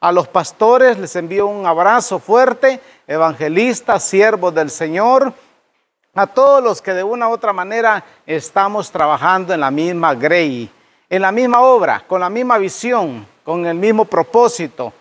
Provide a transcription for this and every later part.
A los pastores les envío un abrazo fuerte, evangelistas, siervos del Señor, a todos los que de una u otra manera estamos trabajando en la misma Grey, en la misma obra, con la misma visión, con el mismo propósito,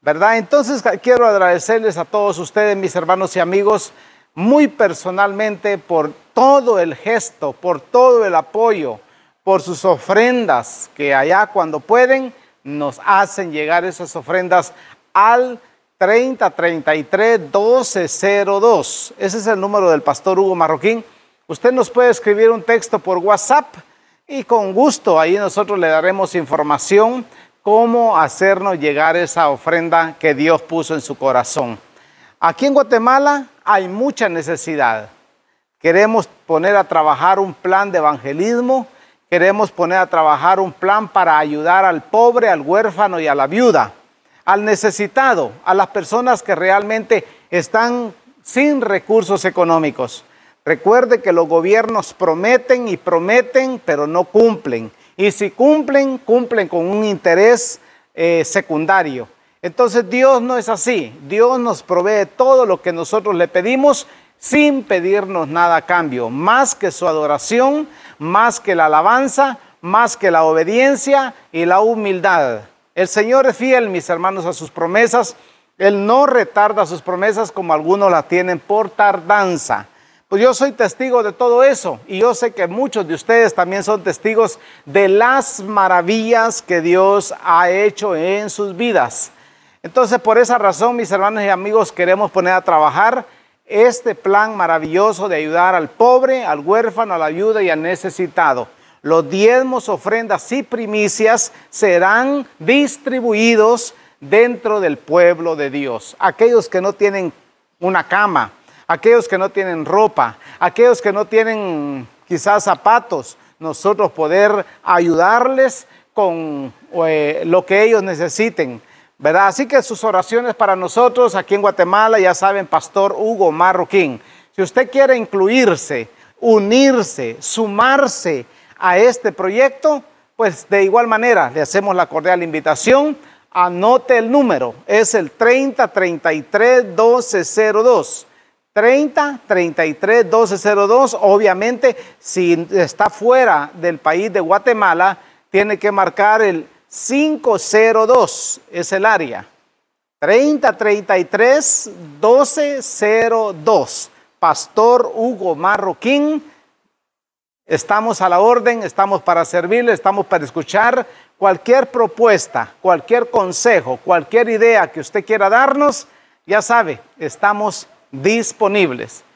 ¿verdad? Entonces quiero agradecerles a todos ustedes, mis hermanos y amigos, muy personalmente por todo el gesto, por todo el apoyo, por sus ofrendas que allá cuando pueden nos hacen llegar esas ofrendas al 3033-1202. Ese es el número del pastor Hugo Marroquín. Usted nos puede escribir un texto por WhatsApp y con gusto ahí nosotros le daremos información cómo hacernos llegar esa ofrenda que Dios puso en su corazón. Aquí en Guatemala hay mucha necesidad. Queremos poner a trabajar un plan de evangelismo Queremos poner a trabajar un plan para ayudar al pobre, al huérfano y a la viuda, al necesitado, a las personas que realmente están sin recursos económicos. Recuerde que los gobiernos prometen y prometen, pero no cumplen. Y si cumplen, cumplen con un interés eh, secundario. Entonces Dios no es así. Dios nos provee todo lo que nosotros le pedimos sin pedirnos nada a cambio, más que su adoración, más que la alabanza, más que la obediencia y la humildad. El Señor es fiel, mis hermanos, a sus promesas. Él no retarda sus promesas como algunos la tienen por tardanza. Pues yo soy testigo de todo eso y yo sé que muchos de ustedes también son testigos de las maravillas que Dios ha hecho en sus vidas. Entonces, por esa razón, mis hermanos y amigos, queremos poner a trabajar este plan maravilloso de ayudar al pobre, al huérfano, a la viuda y al necesitado. Los diezmos, ofrendas y primicias serán distribuidos dentro del pueblo de Dios. Aquellos que no tienen una cama, aquellos que no tienen ropa, aquellos que no tienen quizás zapatos, nosotros poder ayudarles con eh, lo que ellos necesiten ¿verdad? Así que sus oraciones para nosotros aquí en Guatemala, ya saben, Pastor Hugo Marroquín. Si usted quiere incluirse, unirse, sumarse a este proyecto, pues de igual manera le hacemos la cordial invitación. Anote el número, es el 3033 1202. 30 1202. Obviamente, si está fuera del país de Guatemala, tiene que marcar el 502 es el área. 3033 1202. Pastor Hugo Marroquín. Estamos a la orden, estamos para servirle, estamos para escuchar cualquier propuesta, cualquier consejo, cualquier idea que usted quiera darnos. Ya sabe, estamos disponibles.